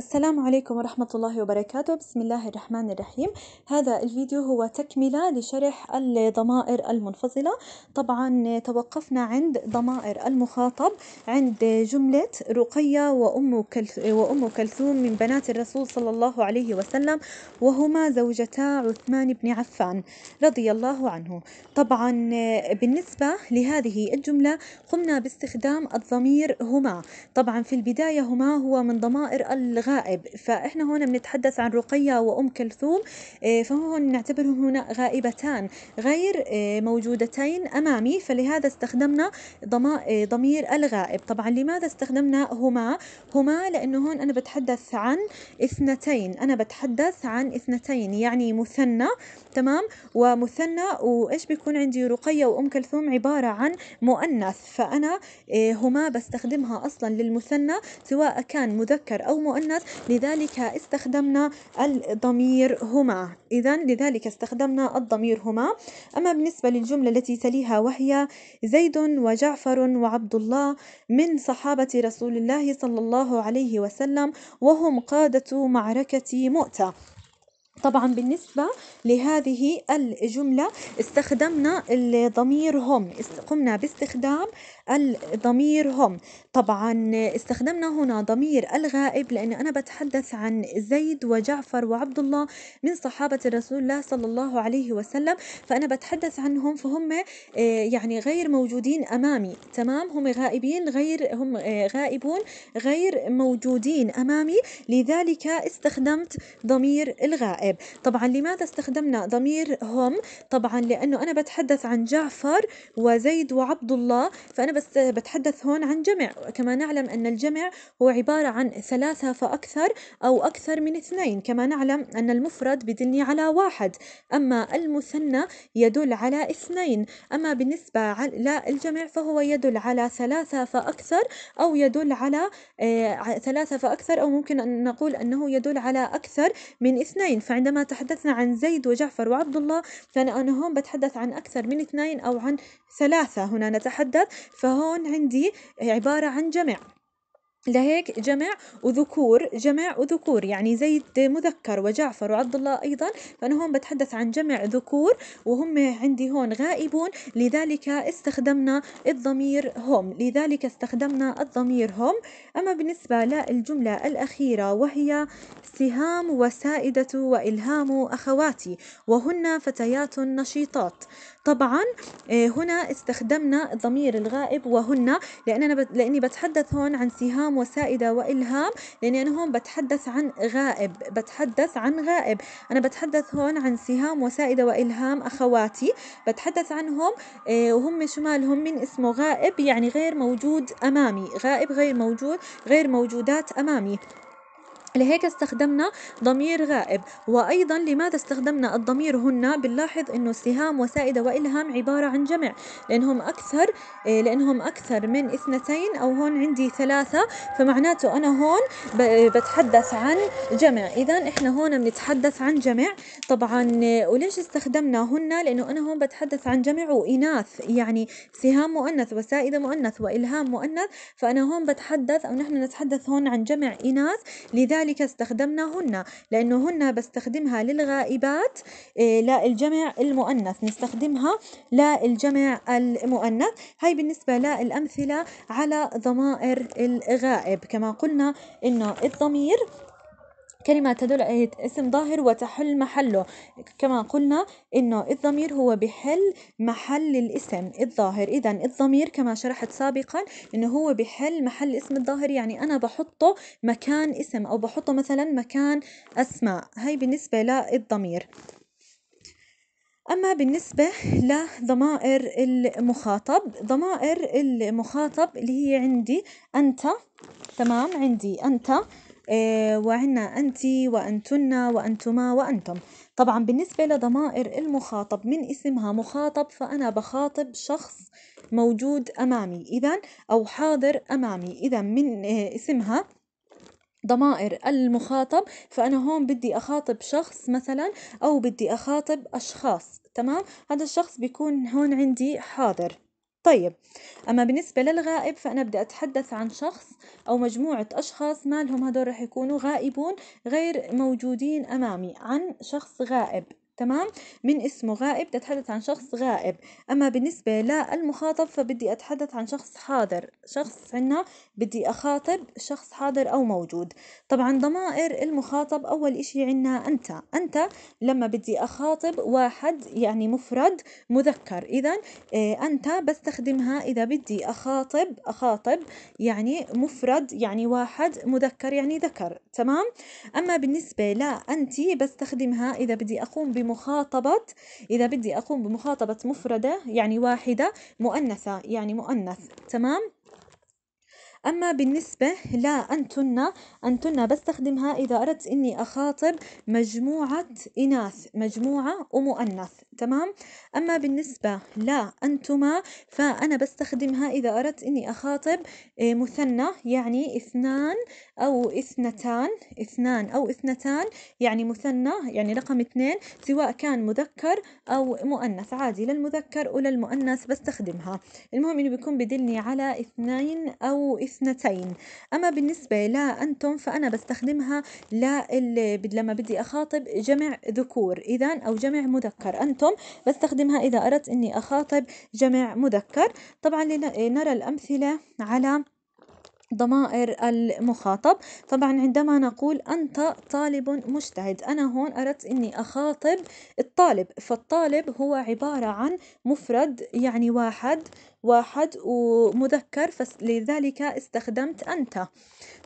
السلام عليكم ورحمة الله وبركاته بسم الله الرحمن الرحيم هذا الفيديو هو تكملة لشرح الضمائر المنفصلة طبعا توقفنا عند ضمائر المخاطب عند جملة رقية وأم, وأم كلثوم من بنات الرسول صلى الله عليه وسلم وهما زوجتا عثمان بن عفان رضي الله عنه طبعا بالنسبة لهذه الجملة قمنا باستخدام الضمير هما طبعا في البداية هما هو من ضمائر الغ غائب فإحنا هنا بنتحدث عن رقية وأم كلثوم آه، فهون نعتبرهم هنا غائبتان غير آه، موجودتين أمامي فلهذا استخدمنا آه، ضمير الغائب طبعا لماذا استخدمنا هما هما لأنه هون أنا بتحدث عن اثنتين أنا بتحدث عن اثنتين يعني مثنى تمام ومثنى وإيش بيكون عندي رقية وأم كلثوم عبارة عن مؤنث فأنا هما بستخدمها أصلا للمثنى سواء كان مذكر أو مؤنث كانت لذلك استخدمنا الضمير هما إذا لذلك استخدمنا الضمير هما أما بالنسبة للجملة التي تليها وهي زيد وجعفر وعبد الله من صحابة رسول الله صلى الله عليه وسلم وهم قادة معركة مؤتة طبعا بالنسبة لهذه الجملة استخدمنا الضمير هم قمنا باستخدام الضمير هم طبعا استخدمنا هنا ضمير الغائب لأن أنا بتحدث عن زيد وجعفر وعبد الله من صحابة رسول الله صلى الله عليه وسلم فأنا بتحدث عنهم فهم آه، يعني غير موجودين أمامي تمام هم غائبين غير هم آه، غائبون غير موجودين أمامي لذلك استخدمت ضمير الغائب طبعا لماذا استخدمنا ضمير هم طبعا لأنه أنا بتحدث عن جعفر وزيد وعبد الله فأنا أنا بس بتحدث هون عن جمع كما نعلم أن الجمع هو عبارة عن ثلاثة فأكثر أو أكثر من اثنين كما نعلم أن المفرد بدلني على واحد أما المثنى يدل على اثنين أما بالنسبة للجمع فهو يدل على ثلاثة فأكثر أو يدل على آه، ثلاثة فأكثر أو ممكن أن نقول أنه يدل على أكثر من اثنين فعندما تحدثنا عن زيد وجعفر وعبد الله فأنا هون بتحدث عن أكثر من اثنين أو عن ثلاثة هنا نتحدث فهون عندي عبارة عن جمع لهيك جمع وذكور جمع وذكور يعني زيد مذكر وجعفر وعبد الله أيضا فأنا هون بتحدث عن جمع ذكور وهم عندي هون غائبون لذلك استخدمنا الضمير هم لذلك استخدمنا الضمير هم أما بالنسبة للجملة الأخيرة وهي سهام وسائدة وإلهام أخواتي وهن فتيات نشيطات طبعا آه، هنا استخدمنا الضمير الغائب وهن لأن انا لأني بتحدث هون عن سهام إلهام وسائدة وإلهام لأني أنا هون بتحدث عن غائب بتحدث عن غائب أنا بتحدث هون عن سهام وسائدة وإلهام أخواتي بتحدث عنهم آه، وهم شو مالهم من اسمه غائب يعني غير موجود أمامي غائب غير موجود غير موجودات أمامي لهيك استخدمنا ضمير غائب وأيضا لماذا استخدمنا الضمير هنا بنلاحظ أنه سهام وسائدة وإلهام عبارة عن جمع لأنهم أكثر إيه، لأنهم أكثر من اثنتين أو هون عندي ثلاثة فمعناته أنا هون بتحدث عن جمع إذا إحنا هون بنتحدث عن جمع طبعا وليش استخدمنا هنا لأنه أنا هون بتحدث عن جمع وإناث يعني سهام مؤنث وسائدة مؤنث وإلهام مؤنث فأنا هون بتحدث أو نحن نتحدث هون عن جمع إناث لذلك لذلك استخدمناهن لأنهن بستخدمها للغائبات إيه، لا الجمع المؤنث نستخدمها لا الجمع المؤنث هاي بالنسبة للأمثلة على ضمائر الغائب كما قلنا إنه الضمير كلمة تدل على اسم ظاهر وتحل محله كما قلنا إنه الضمير هو بحل محل الاسم الظاهر إذا الضمير كما شرحت سابقا إنه هو بحل محل اسم الظاهر يعني أنا بحطه مكان اسم أو بحطه مثلا مكان أسماء هاي بالنسبة للضمير أما بالنسبة لضمائر المخاطب ضمائر المخاطب اللي هي عندي أنت تمام عندي أنت آه، وعنا أنتِ وأنتن وأنتما وأنتم طبعا بالنسبة لضمائر المخاطب من اسمها مخاطب فأنا بخاطب شخص موجود أمامي إذا أو حاضر أمامي إذا من آه، اسمها ضمائر المخاطب فأنا هون بدي أخاطب شخص مثلا أو بدي أخاطب أشخاص تمام هذا الشخص بيكون هون عندي حاضر طيب أما بالنسبة للغائب فأنا بدي أتحدث عن شخص أو مجموعة أشخاص مالهم هدول رح يكونوا غائبون غير موجودين أمامي عن شخص غائب تمام من اسمه غائب تتحدث عن شخص غائب أما بالنسبة للمخاطب فبدي أتحدث عن شخص حاضر شخص عنا بدي أخاطب شخص حاضر أو موجود طبعا ضمائر المخاطب أول إشي عنا أنت أنت لما بدي أخاطب واحد يعني مفرد مذكر إذا آه، أنت بستخدمها إذا بدي أخاطب أخاطب يعني مفرد يعني واحد مذكر يعني ذكر تمام أما بالنسبة لأنتي بستخدمها إذا بدي أقوم بم مخاطبة إذا بدي أقوم بمخاطبة مفردة يعني واحدة مؤنثة يعني مؤنث تمام أما بالنسبة لأنتن أنتن بستخدمها إذا أردت إني أخاطب مجموعة إناث مجموعة ومؤنث تمام أما بالنسبة لأنتما فأنا بستخدمها إذا أردت إني أخاطب آه، مثنى يعني اثنان أو اثنتان اثنان أو اثنتان يعني مثنى يعني رقم اثنين سواء كان مذكر أو مؤنث عادي للمذكر وللمؤنث بستخدمها المهم إنه بيكون بدلني على اثنين أو اثنين الاثنتين أما بالنسبة لا أنتم فأنا بستخدمها لا لما بدي أخاطب جمع ذكور إذا أو جمع مذكر أنتم بستخدمها إذا أردت أني أخاطب جمع مذكر طبعا لنرى الأمثلة على ضمائر المخاطب طبعا عندما نقول أنت طالب مجتهد أنا هون أردت أني أخاطب الطالب فالطالب هو عبارة عن مفرد يعني واحد واحد ومذكر فلذلك استخدمت أنت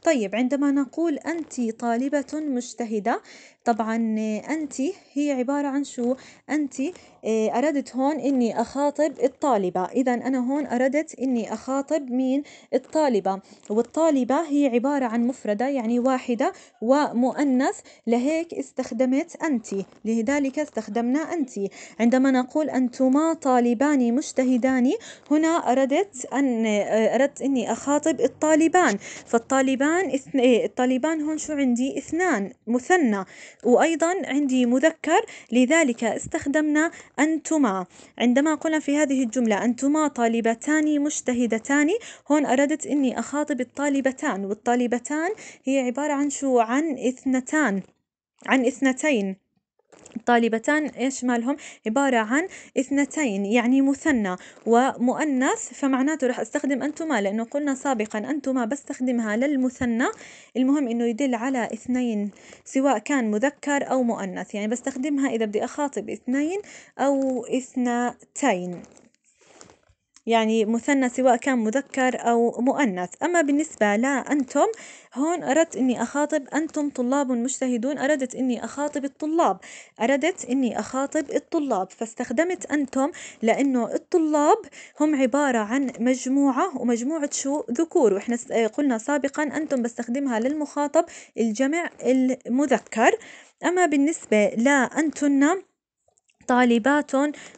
طيب عندما نقول أنت طالبة مجتهدة طبعا أنت هي عبارة عن شو أنت آه، أردت هون إني أخاطب الطالبة إذا أنا هون أردت إني أخاطب مين الطالبة والطالبة هي عبارة عن مفردة يعني واحدة ومؤنث لهيك استخدمت أنت لذلك استخدمنا أنت عندما نقول أنتما طالبان مجتهدان هنا هنا أردت أن أردت إني أخاطب الطالبان فالطالبان إثن... الطالبان هون شو عندي اثنان مثنى وأيضا عندي مذكر لذلك استخدمنا أنتما عندما قلنا في هذه الجملة أنتما طالبتان مجتهدتان هون أردت إني أخاطب الطالبتان والطالبتان هي عبارة عن شو عن اثنتان عن اثنتين طالبتان ايش مالهم عبارة عن اثنتين يعني مثنى ومؤنث فمعناته راح استخدم انتما لانه قلنا سابقا انتما بستخدمها للمثنى المهم انه يدل على اثنين سواء كان مذكر او مؤنث يعني بستخدمها اذا بدي اخاطب اثنين او اثنتين يعني مثنى سواء كان مذكر أو مؤنث أما بالنسبة لا أنتم هون أردت أني أخاطب أنتم طلاب مجتهدون أردت أني أخاطب الطلاب أردت أني أخاطب الطلاب فاستخدمت أنتم لأنه الطلاب هم عبارة عن مجموعة ومجموعة شو ذكور وإحنا قلنا سابقا أنتم بستخدمها للمخاطب الجمع المذكر أما بالنسبة لا أنتن طالبات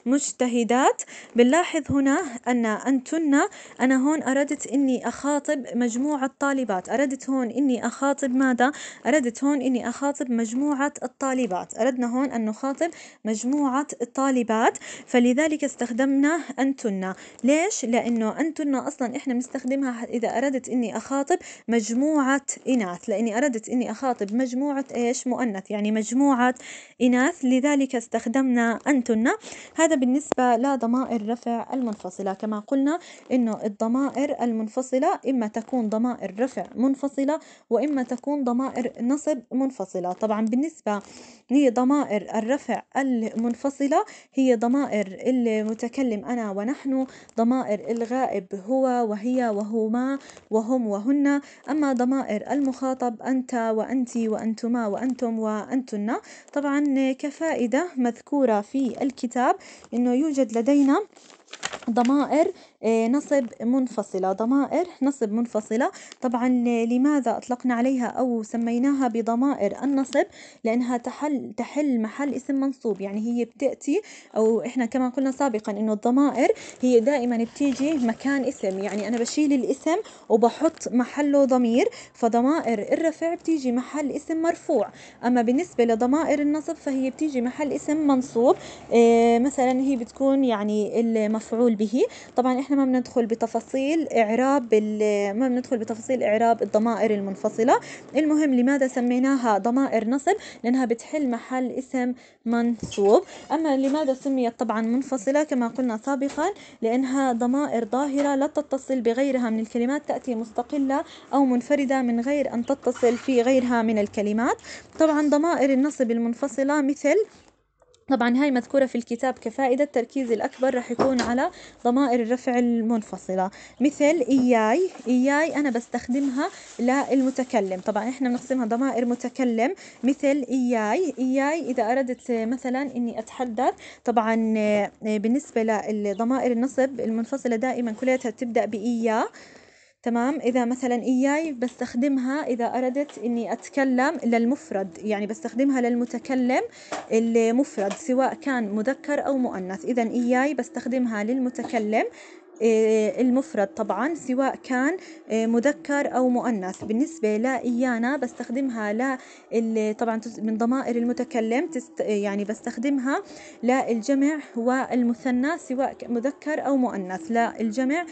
مجتهدات بنلاحظ هنا أن أنتن أنا هون أردت إني أخاطب مجموعة طالبات أردت هون إني أخاطب ماذا؟ أردت هون إني أخاطب مجموعة الطالبات أردنا هون أن نخاطب مجموعة الطالبات فلذلك استخدمنا أنتن ليش؟ لأنه أنتن أصلا إحنا بنستخدمها إذا أردت إني أخاطب مجموعة إناث لأني أردت إني أخاطب مجموعة إيش؟ مؤنث يعني مجموعة إناث لذلك استخدمنا أنتن هذا بالنسبة لضمائر رفع المنفصلة كما قلنا أنه الضمائر المنفصلة إما تكون ضمائر رفع منفصلة وإما تكون ضمائر نصب منفصلة طبعا بالنسبة لضمائر الرفع المنفصلة هي ضمائر المتكلم أنا ونحن ضمائر الغائب هو وهي وهما وهم وهن أما ضمائر المخاطب أنت وأنت وأنتما وأنتم وأنتن طبعا كفائدة مذكورة في الكتاب انه يوجد لدينا ضمائر آه، نصب منفصلة ضمائر نصب منفصلة طبعا آه، لماذا أطلقنا عليها أو سميناها بضمائر النصب لأنها تحل, تحل محل اسم منصوب يعني هي بتأتي أو إحنا كما قلنا سابقا إنه الضمائر هي دائما بتيجي مكان اسم يعني أنا بشيل الاسم وبحط محله ضمير فضمائر الرفع بتيجي محل اسم مرفوع أما بالنسبة لضمائر النصب فهي بتيجي محل اسم منصوب آه، مثلا هي بتكون يعني المفعول به طبعا احنا ما بندخل بتفاصيل اعراب ما بندخل بتفاصيل اعراب الضمائر المنفصله المهم لماذا سميناها ضمائر نصب لانها بتحل محل اسم منصوب اما لماذا سميت طبعا منفصله كما قلنا سابقا لانها ضمائر ظاهره لا تتصل بغيرها من الكلمات تاتي مستقله او منفرده من غير ان تتصل في غيرها من الكلمات طبعا ضمائر النصب المنفصله مثل طبعا هاي مذكورة في الكتاب كفائدة التركيز الأكبر راح يكون على ضمائر الرفع المنفصلة مثل إياي إياي أنا بستخدمها للمتكلم طبعا إحنا بنقسمها ضمائر متكلم مثل إياي إياي إذا أردت مثلا إني أتحدث طبعا آه، بالنسبة للضمائر النصب المنفصلة دائما كلها تبدأ بإياه تمام إذا مثلا إياي بستخدمها إذا أردت إني أتكلم للمفرد يعني بستخدمها للمتكلم المفرد سواء كان مذكر أو مؤنث إذا إياي بستخدمها للمتكلم آه، المفرد طبعا سواء كان آه، مذكر أو مؤنث بالنسبة لإيانا بستخدمها لا طبعا من ضمائر المتكلم آه، يعني بستخدمها للجمع والمثنى سواء مذكر أو مؤنث للجمع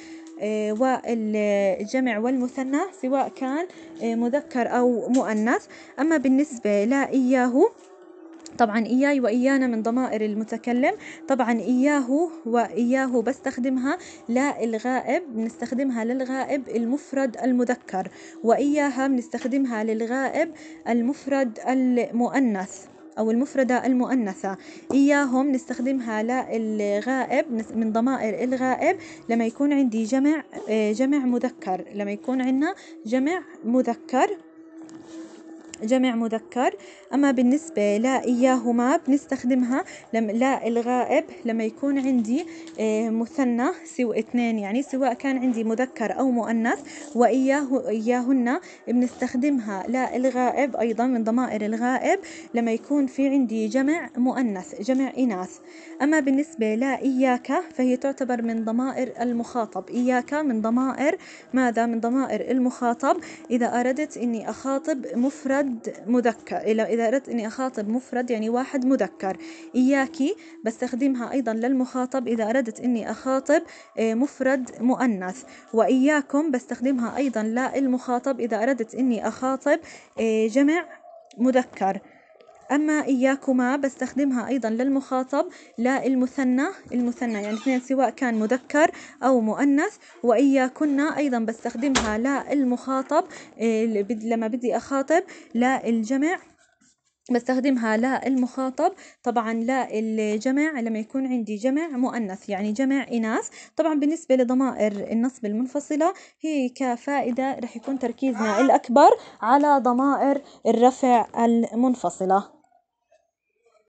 والجمع والمثنى سواء كان مذكر أو مؤنث أما بالنسبة لإياه طبعا إياي وإيانا من ضمائر المتكلم طبعا إياه وإياه بستخدمها لا الغائب بنستخدمها للغائب المفرد المذكر وإياها بنستخدمها للغائب المفرد المؤنث أو المفردة المؤنثة إياهم نستخدمها للغائب من ضمائر الغائب لما يكون عندي جمع آه، جمع مذكر لما يكون عندنا جمع مذكر جمع مذكر أما بالنسبة لا إياهما بنستخدمها لم لا الغائب لما يكون عندي آه، مثنى سوى اثنين يعني سواء كان عندي مذكر أو مؤنث وإياه إياهن بنستخدمها لا الغائب أيضا من ضمائر الغائب لما يكون في عندي جمع مؤنث جمع إناث أما بالنسبة لا إياك فهي تعتبر من ضمائر المخاطب إياك من ضمائر ماذا من ضمائر المخاطب إذا أردت إني أخاطب مفرد مفرد مذكر إذا أردت إني أخاطب مفرد يعني واحد مذكر إياكي بستخدمها أيضا للمخاطب إذا أردت إني أخاطب آه، مفرد مؤنث وإياكم بستخدمها أيضا للمخاطب إذا أردت إني أخاطب آه، جمع مذكر أما إياكما بستخدمها أيضا للمخاطب لا المثنى المثنى يعني اثنين سواء كان مذكر أو مؤنث وإياكن أيضا بستخدمها لا المخاطب إيه، لما بدي أخاطب لا الجمع بستخدمها لا المخاطب طبعا لا الجمع لما يكون عندي جمع مؤنث يعني جمع إناث طبعا بالنسبة لضمائر النصب المنفصلة هي كفائدة رح يكون تركيزنا آه. الأكبر على ضمائر الرفع المنفصلة